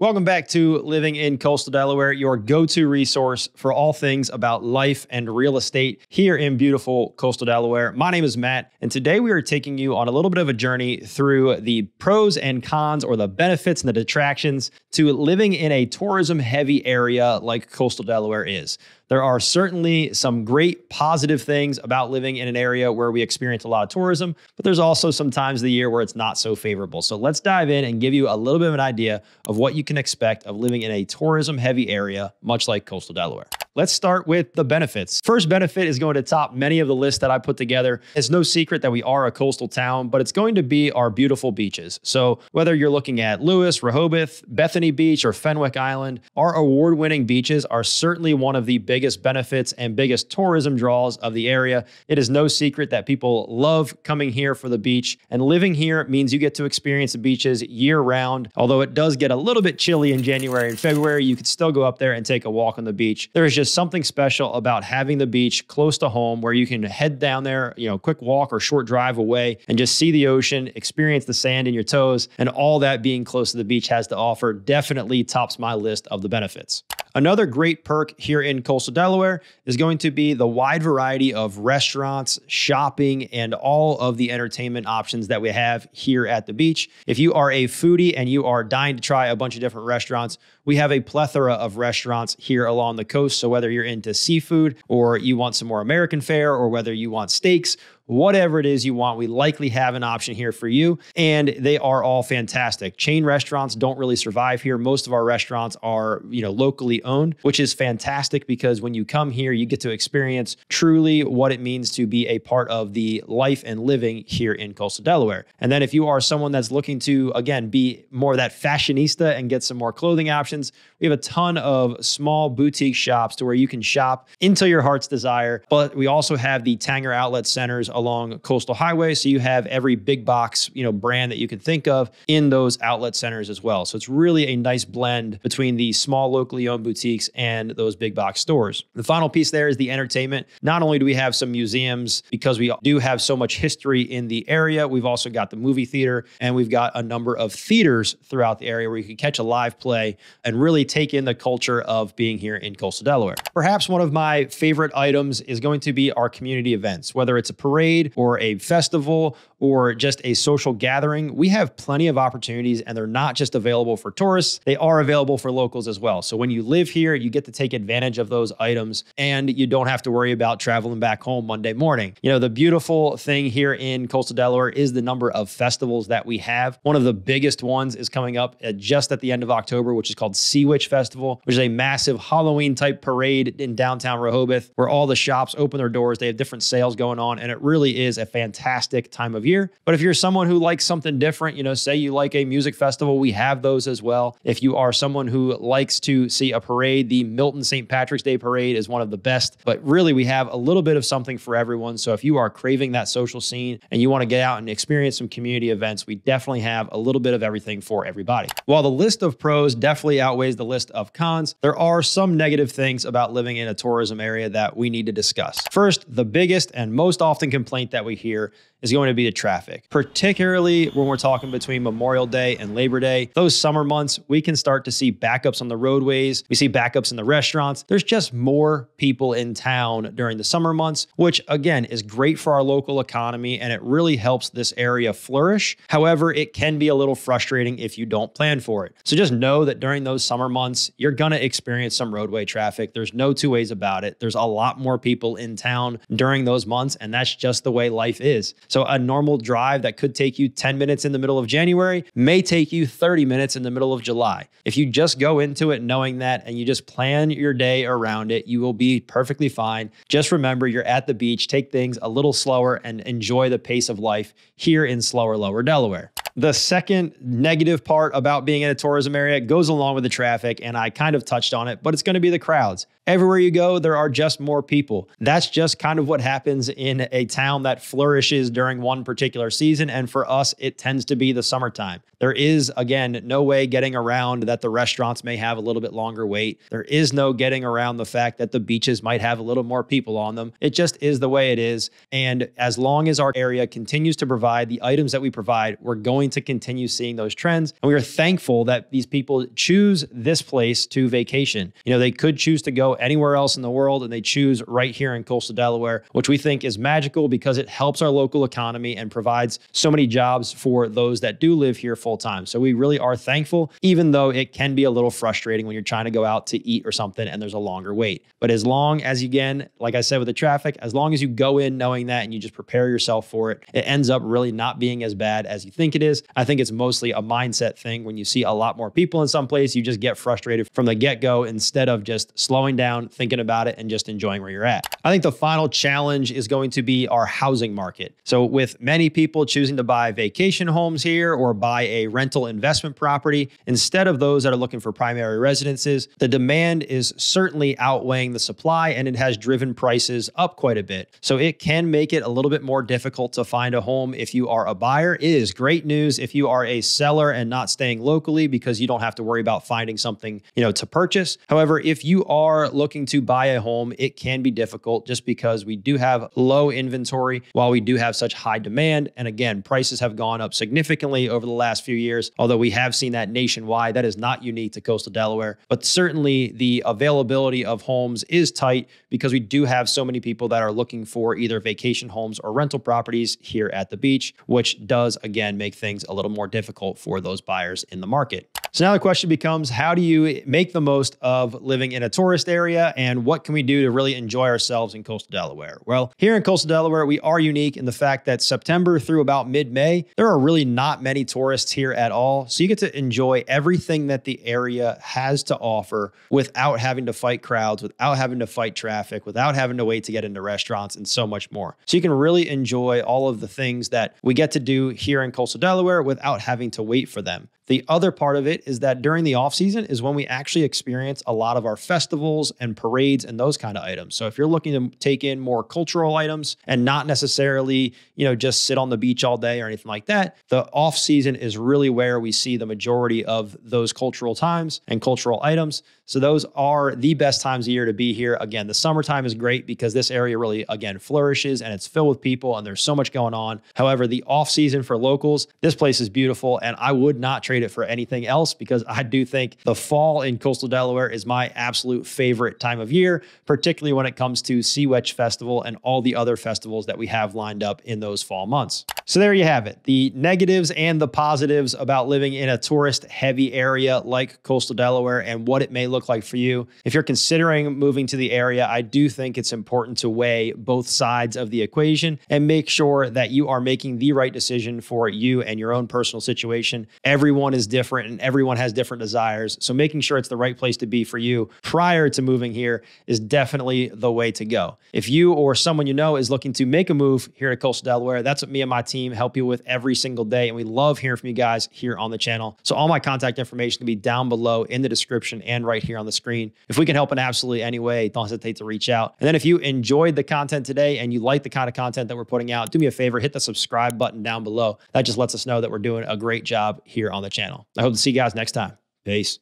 Welcome back to Living in Coastal Delaware, your go to resource for all things about life and real estate here in beautiful Coastal Delaware. My name is Matt, and today we are taking you on a little bit of a journey through the pros and cons, or the benefits and the detractions, to living in a tourism heavy area like Coastal Delaware is. There are certainly some great positive things about living in an area where we experience a lot of tourism, but there's also some times of the year where it's not so favorable. So let's dive in and give you a little bit of an idea of what you can expect of living in a tourism heavy area, much like coastal Delaware. Let's start with the benefits. First benefit is going to top many of the lists that I put together. It's no secret that we are a coastal town, but it's going to be our beautiful beaches. So whether you're looking at Lewis, Rehoboth, Bethany Beach, or Fenwick Island, our award winning beaches are certainly one of the biggest benefits and biggest tourism draws of the area. It is no secret that people love coming here for the beach, and living here means you get to experience the beaches year round. Although it does get a little bit chilly in January and February, you can still go up there and take a walk on the beach. There is just something special about having the beach close to home where you can head down there, you know, quick walk or short drive away and just see the ocean, experience the sand in your toes, and all that being close to the beach has to offer definitely tops my list of the benefits. Another great perk here in coastal Delaware is going to be the wide variety of restaurants, shopping, and all of the entertainment options that we have here at the beach. If you are a foodie and you are dying to try a bunch of different restaurants, we have a plethora of restaurants here along the coast. So whether you're into seafood or you want some more American fare or whether you want steaks whatever it is you want, we likely have an option here for you. And they are all fantastic. Chain restaurants don't really survive here. Most of our restaurants are, you know, locally owned, which is fantastic because when you come here, you get to experience truly what it means to be a part of the life and living here in coastal Delaware. And then if you are someone that's looking to, again, be more that fashionista and get some more clothing options, we have a ton of small boutique shops to where you can shop until your heart's desire. But we also have the Tanger Outlet Centers along coastal highway. So you have every big box, you know, brand that you can think of in those outlet centers as well. So it's really a nice blend between the small locally owned boutiques and those big box stores. The final piece there is the entertainment. Not only do we have some museums because we do have so much history in the area, we've also got the movie theater and we've got a number of theaters throughout the area where you can catch a live play and really take in the culture of being here in coastal Delaware. Perhaps one of my favorite items is going to be our community events, whether it's a parade parade or a festival or just a social gathering, we have plenty of opportunities and they're not just available for tourists, they are available for locals as well. So when you live here, you get to take advantage of those items and you don't have to worry about traveling back home Monday morning. You know, the beautiful thing here in coastal Delaware is the number of festivals that we have. One of the biggest ones is coming up at just at the end of October, which is called Sea Witch Festival, which is a massive Halloween type parade in downtown Rehoboth where all the shops open their doors, they have different sales going on, and it really really is a fantastic time of year. But if you're someone who likes something different, you know, say you like a music festival, we have those as well. If you are someone who likes to see a parade, the Milton St. Patrick's Day parade is one of the best. But really, we have a little bit of something for everyone. So if you are craving that social scene and you want to get out and experience some community events, we definitely have a little bit of everything for everybody. While the list of pros definitely outweighs the list of cons, there are some negative things about living in a tourism area that we need to discuss. First, the biggest and most often complaint that we hear is going to be the traffic, particularly when we're talking between Memorial Day and Labor Day. Those summer months, we can start to see backups on the roadways. We see backups in the restaurants. There's just more people in town during the summer months, which again is great for our local economy and it really helps this area flourish. However, it can be a little frustrating if you don't plan for it. So just know that during those summer months, you're going to experience some roadway traffic. There's no two ways about it. There's a lot more people in town during those months, and that's just the way life is. So a normal drive that could take you 10 minutes in the middle of January may take you 30 minutes in the middle of July. If you just go into it knowing that and you just plan your day around it, you will be perfectly fine. Just remember you're at the beach, take things a little slower and enjoy the pace of life here in slower lower Delaware. The second negative part about being in a tourism area goes along with the traffic, and I kind of touched on it, but it's going to be the crowds. Everywhere you go, there are just more people. That's just kind of what happens in a town that flourishes during one particular season. And for us, it tends to be the summertime. There is, again, no way getting around that the restaurants may have a little bit longer wait. There is no getting around the fact that the beaches might have a little more people on them. It just is the way it is. And as long as our area continues to provide the items that we provide, we're going to continue seeing those trends. And we are thankful that these people choose this place to vacation. You know, they could choose to go anywhere else in the world, and they choose right here in coastal Delaware, which we think is magical because it helps our local economy and provides so many jobs for those that do live here full time. So we really are thankful, even though it can be a little frustrating when you're trying to go out to eat or something and there's a longer wait. But as long as, again, like I said with the traffic, as long as you go in knowing that and you just prepare yourself for it, it ends up really not being as bad as you think it is. I think it's mostly a mindset thing. When you see a lot more people in some place, you just get frustrated from the get go instead of just slowing down, thinking about it, and just enjoying where you're at. I think the final challenge is going to be our housing market. So, with many people choosing to buy vacation homes here or buy a rental investment property instead of those that are looking for primary residences, the demand is certainly outweighing the supply and it has driven prices up quite a bit. So, it can make it a little bit more difficult to find a home if you are a buyer. It is great news if you are a seller and not staying locally because you don't have to worry about finding something, you know, to purchase. However, if you are looking to buy a home, it can be difficult just because we do have low inventory while we do have such high demand. And again, prices have gone up significantly over the last few years, although we have seen that nationwide. That is not unique to coastal Delaware, but certainly the availability of homes is tight because we do have so many people that are looking for either vacation homes or rental properties here at the beach, which does again make things a little more difficult for those buyers in the market. So now the question becomes how do you make the most of living in a tourist area? area and what can we do to really enjoy ourselves in coastal Delaware? Well, here in coastal Delaware, we are unique in the fact that September through about mid May, there are really not many tourists here at all. So you get to enjoy everything that the area has to offer without having to fight crowds, without having to fight traffic, without having to wait to get into restaurants, and so much more. So you can really enjoy all of the things that we get to do here in coastal Delaware without having to wait for them. The other part of it is that during the off season is when we actually experience a lot of our festivals and parades and those kind of items. So if you're looking to take in more cultural items and not necessarily, you know, just sit on the beach all day or anything like that, the off season is really where we see the majority of those cultural times and cultural items. So those are the best times of year to be here. Again, the summertime is great because this area really again flourishes and it's filled with people and there's so much going on. However, the off season for locals, this place is beautiful and I would not trade trade it for anything else because I do think the fall in coastal Delaware is my absolute favorite time of year, particularly when it comes to Sea Witch Festival and all the other festivals that we have lined up in those fall months. So there you have it, the negatives and the positives about living in a tourist heavy area like coastal Delaware and what it may look like for you. If you're considering moving to the area, I do think it's important to weigh both sides of the equation and make sure that you are making the right decision for you and your own personal situation. Everyone everyone is different and everyone has different desires. So making sure it's the right place to be for you prior to moving here is definitely the way to go. If you or someone you know is looking to make a move here at Coastal Delaware, that's what me and my team help you with every single day. And we love hearing from you guys here on the channel. So all my contact information can be down below in the description and right here on the screen. If we can help in absolutely any way, don't hesitate to reach out. And then if you enjoyed the content today and you like the kind of content that we're putting out, do me a favor, hit the subscribe button down below. That just lets us know that we're doing a great job here on the channel. I hope to see you guys next time. Peace.